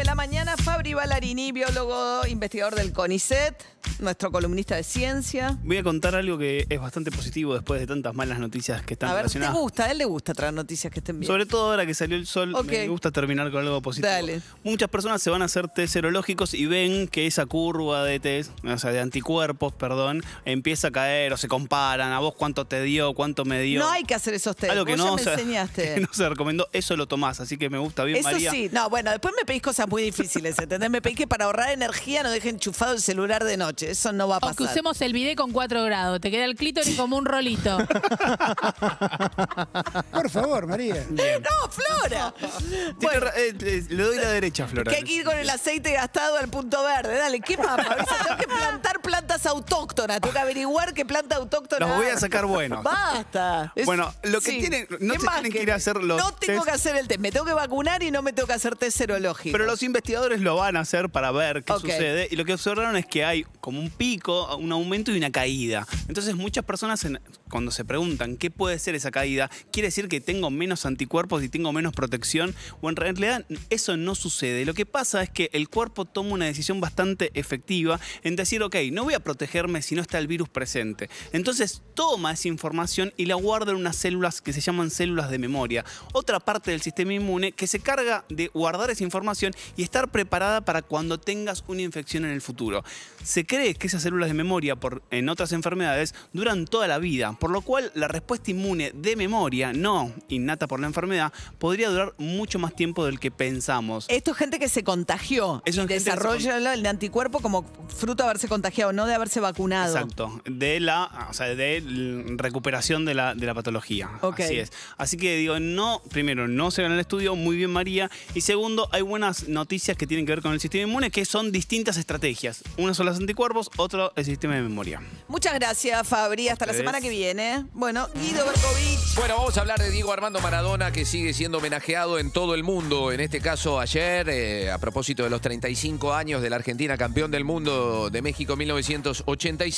de la mañana, Fabri Ballarini, biólogo, investigador del CONICET, nuestro columnista de ciencia. Voy a contar algo que es bastante positivo después de tantas malas noticias que están a ver, relacionadas. ¿te gusta? A él le gusta traer noticias que estén bien. Sobre todo ahora que salió el sol, me gusta terminar con algo positivo. Muchas personas se van a hacer test serológicos y ven que esa curva de test, o sea, de anticuerpos, perdón, empieza a caer o se comparan. ¿A vos cuánto te dio? ¿Cuánto me dio? No hay que hacer esos test. que no, ya me enseñaste. no se recomendó, eso lo tomás, así que me gusta bien, María. Eso sí. No, bueno, después me pedís cosas muy difíciles, ¿entendés? Me pedí que para ahorrar energía no deje enchufado el celular de noche. Eso no va a pasar. que usemos el bidet con 4 grados. Te queda el clítoris como un rolito. Por favor, María. ¡No, Flora! Eh, eh, le doy la derecha, Flora. Que hay que ir con el aceite gastado al punto verde. Dale, ¿qué más? plantar autóctona. Tengo que averiguar qué planta autóctona. Los voy a sacar buenos. Basta. bueno, lo que tienen. No tienen que ir a hacer los. No tengo que hacer el test. Me tengo que vacunar y no me tengo que hacer test serológico. Pero los investigadores lo van a hacer para ver qué sucede. Y lo que observaron es que hay como un pico, un aumento y una caída. Entonces muchas personas cuando se preguntan qué puede ser esa caída, quiere decir que tengo menos anticuerpos y tengo menos protección, o en realidad eso no sucede. Lo que pasa es que el cuerpo toma una decisión bastante efectiva en decir, ok, no voy a protegerme si no está el virus presente. Entonces toma esa información y la guarda en unas células que se llaman células de memoria, otra parte del sistema inmune que se carga de guardar esa información y estar preparada para cuando tengas una infección en el futuro. Se cree que esas células de memoria por, en otras enfermedades duran toda la vida, por lo cual la respuesta inmune de memoria, no innata por la enfermedad, podría durar mucho más tiempo del que pensamos. Esto es gente que se contagió. desarrolla el anticuerpo como fruto de haberse contagiado, no de haberse vacunado. Exacto, de la, de recuperación de la, patología. Así es. Así que digo, no, primero, no se en el estudio, muy bien María. Y segundo, hay buenas noticias que tienen que ver con el sistema inmune, que son distintas estrategias. Una las anticuerpos cuervos, otro sistema de memoria. Muchas gracias, Fabri. Hasta la semana que viene. Bueno, Guido Berkovich. Bueno, vamos a hablar de Diego Armando Maradona, que sigue siendo homenajeado en todo el mundo. En este caso, ayer, eh, a propósito de los 35 años de la Argentina, campeón del mundo de México 1986.